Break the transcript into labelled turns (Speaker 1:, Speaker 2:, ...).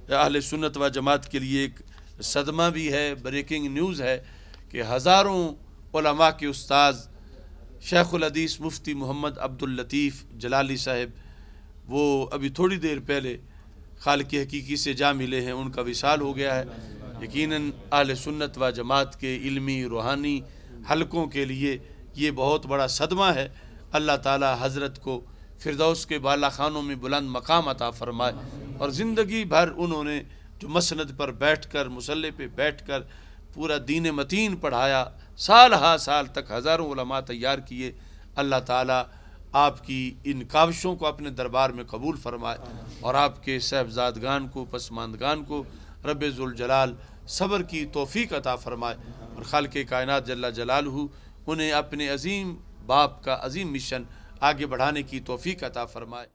Speaker 1: अहल सुन्नत व जमात के लिए एक सदमा भी है ब्रेकिंग न्यूज़ है कि हज़ारों के उस्ताद शेखुलदीस मुफ्ती मोहम्मद अब्दुल्लतीफ़ जलाली साहब वो अभी थोड़ी देर पहले खाल की हकीकी से जा मिले हैं उनका विशाल हो गया है यकीनन अहल सुन्नत व जमात के इल्मी रूहानी हलकों के लिए ये बहुत बड़ा सदमा है अल्लाह ताला हज़रत को फिरदौस के बाला खानों में बुलंद मकाम अता फ़रमाए और ज़िंदगी भर उन्होंने जो मसनद पर बैठ कर मसल्ले पर बैठ कर पूरा दीन मतीन पढ़ाया साल हा साल तक हज़ारों तैयार किए अल्लाह ताला आपकी इन काविशों को अपने दरबार में कबूल फरमाए और आपके साहबजादगान को पसमानदगान को रबाल सबर की तोफ़ी अता फ़रमाए और खाल के कायनत जल्ला जलाल उन्हें अपने अजीम बाप का अजीम मिशन आगे बढ़ाने की तोफ़ी अता फ़रमाए